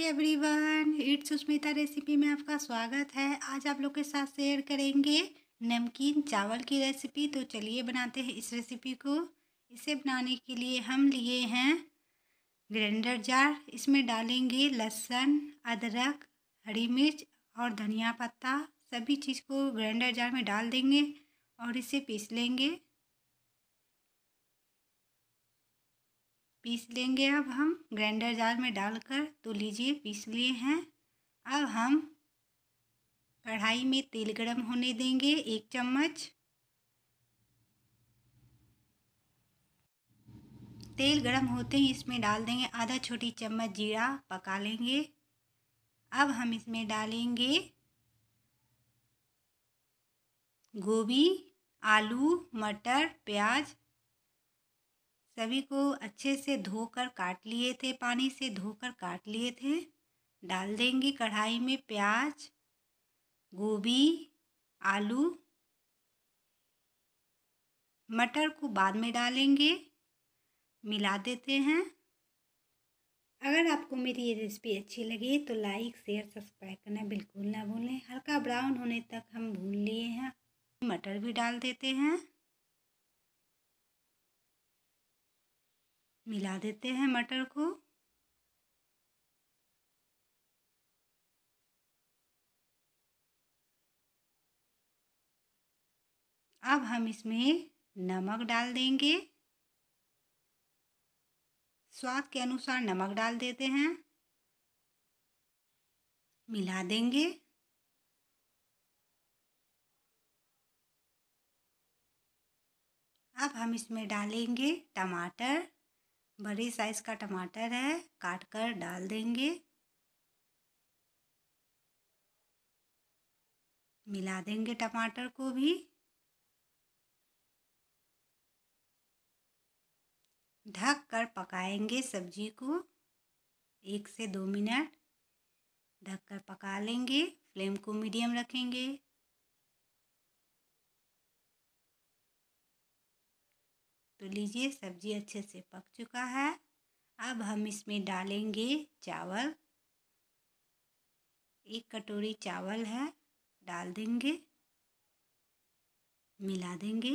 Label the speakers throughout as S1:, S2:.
S1: hi everyone it's Sushmita recipe में आपका स्वागत है आज आप लोग के साथ शेयर करेंगे नमकीन चावल की रेसिपी तो चलिए बनाते हैं इस रेसिपी को इसे बनाने के लिए हम लिए हैं ग्राइंडर जार इसमें डालेंगे लहसुन अदरक हरी मिर्च और धनिया पत्ता सभी चीज़ को ग्राइंडर जार में डाल देंगे और इसे पीस लेंगे पीस लेंगे अब हम ग्राइंडर जार में डालकर तो लीजिए पीस लिए हैं अब हम कढ़ाई में तेल गरम होने देंगे एक चम्मच तेल गरम होते ही इसमें डाल देंगे आधा छोटी चम्मच जीरा पका लेंगे अब हम इसमें डालेंगे गोभी आलू मटर प्याज सभी को अच्छे से धोकर काट लिए थे पानी से धोकर काट लिए थे डाल देंगे कढ़ाई में प्याज गोभी आलू मटर को बाद में डालेंगे मिला देते हैं अगर आपको मेरी ये रेसिपी अच्छी लगी तो लाइक शेयर सब्सक्राइब करना बिल्कुल ना भूलें हल्का ब्राउन होने तक हम भून लिए हैं मटर भी डाल देते हैं मिला देते हैं मटर को अब हम इसमें नमक डाल देंगे स्वाद के अनुसार नमक डाल देते हैं मिला देंगे अब हम इसमें डालेंगे टमाटर बड़ी साइज़ का टमाटर है काट कर डाल देंगे मिला देंगे टमाटर को भी ढक कर पकाएंगे सब्जी को एक से दो मिनट ढक कर पका लेंगे फ्लेम को मीडियम रखेंगे तो लीजिए सब्जी अच्छे से पक चुका है अब हम इसमें डालेंगे चावल एक कटोरी चावल है डाल देंगे मिला देंगे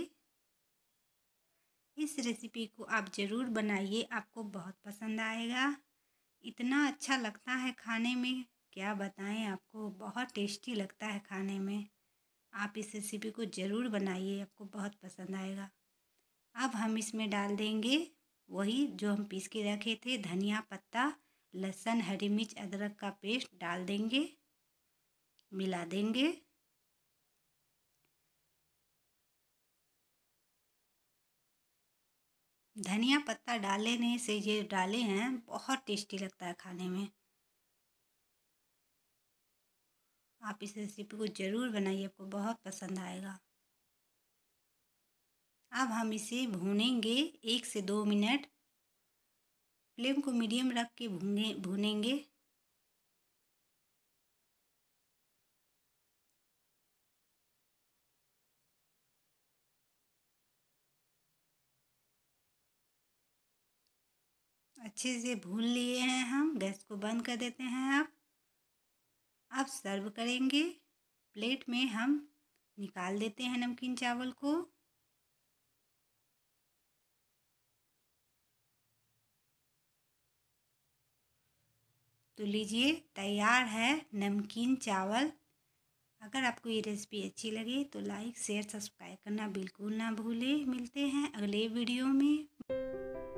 S1: इस रेसिपी को आप ज़रूर बनाइए आपको बहुत पसंद आएगा इतना अच्छा लगता है खाने में क्या बताएं आपको बहुत टेस्टी लगता है खाने में आप इस रेसिपी को ज़रूर बनाइए आपको बहुत पसंद आएगा अब हम इसमें डाल देंगे वही जो हम पीस के रखे थे धनिया पत्ता लहसुन हरी मिर्च अदरक का पेस्ट डाल देंगे मिला देंगे धनिया पत्ता डालने से ये डाले हैं बहुत टेस्टी लगता है खाने में आप इस रेसिपी को ज़रूर बनाइए आपको बहुत पसंद आएगा अब हम इसे भूनेंगे एक से दो मिनट फ्लेम को मीडियम रख के भूने भूनेंगे अच्छे से भून लिए हैं हम गैस को बंद कर देते हैं आप अब सर्व करेंगे प्लेट में हम निकाल देते हैं नमकीन चावल को तो लीजिए तैयार है नमकीन चावल अगर आपको ये रेसिपी अच्छी लगे तो लाइक शेयर सब्सक्राइब करना बिल्कुल ना भूलें मिलते हैं अगले वीडियो में